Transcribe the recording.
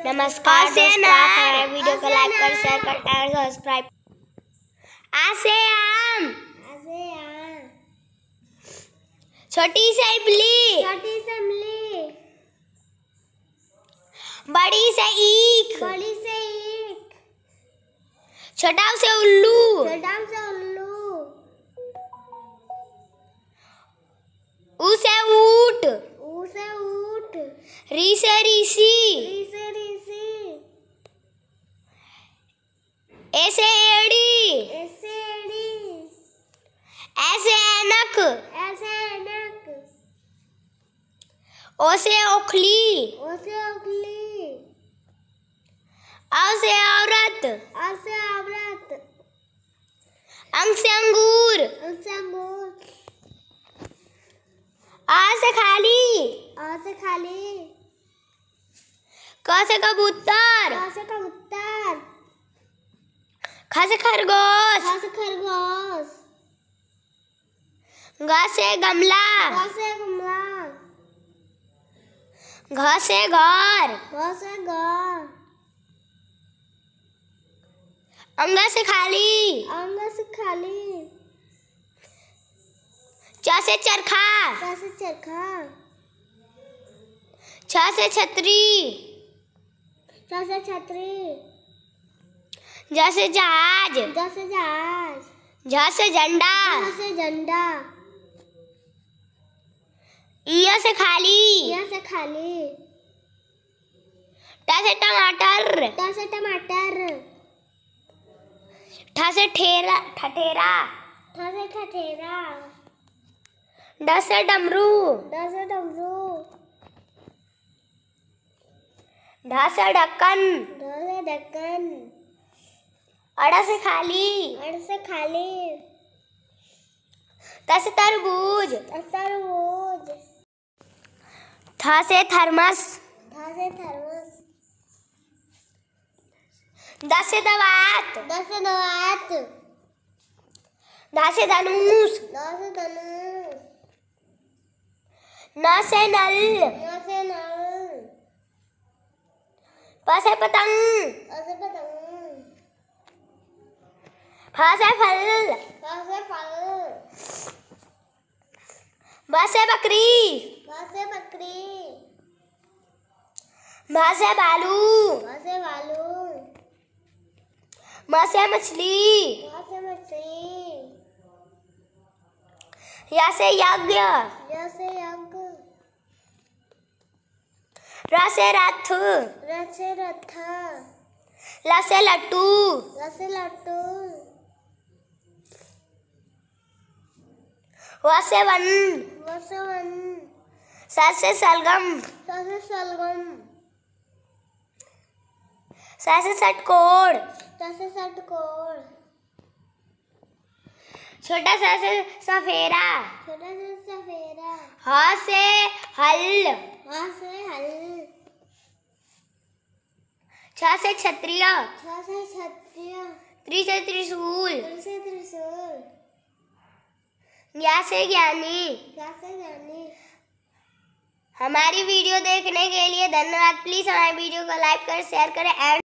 नमस्कार दोस्तों हमारे वीडियो को लाइक कर शेयर कर और सब्सक्राइब आसे आसे आम आम छोटी सी इमली छोटी सी इमली बड़ी से ईख बड़ी से ईख छोटा से उल्लू छोटा से उल्लू उसे ऊट उसे ऊट री से ऋषि ओसे ओखली ओसे ओखली अ औरत अ औरत अंग से अंगूर अंग से अंगूर आ से खाली आ से खाली क से कबूतर क से कबूतर ख से खरगोश ख से खरगोश ग से गमला ग से गमला घ से घर घ से घर अंग से खाली अंग से खाली च से चरखा च से चरखा छ से छतरी छ से छतरी जैसे जहाज जैसे जहाज झ से झंडा झ से झंडा इया से खाली इया से खाली टा से टमाटर टा से टमाटर ठा से ठेरा ठठेरा ठा से ठठेरा डा से डमरू डा से डमरू ढा से ढक्कन ढा से ढक्कन अड़ा से खाली अड़ से खाली त से तरबूज तरबूज था से थर्मस दस से दवात दस से दवात दस से धनुष दस से धनुष न से नल न से नल प से पतंग प से पतंग फ से फल फ से फल ब से बकरी से बकरी म से भालू म से भालू म से मछली म से मछली या से यज्ञ या से यज्ञ रा से रथ रा से रथ ला से लट्टू ला से लट्टू व से वन व से वन से सलगम से सलगम से सटकोर से सटकोर छोटा सा से सफेरा छोटा सा सफेरा ह से हल ह से हल छ से क्षत्रिय छ से क्षत्रिय त्रि से त्रिशूल त्रि से त्रिशूल ज्ञा से ज्ञानी ज्ञा से ज्ञानी हमारी वीडियो देखने के लिए धन्यवाद प्लीज़ हमारे वीडियो को लाइक करें शेयर करें एंड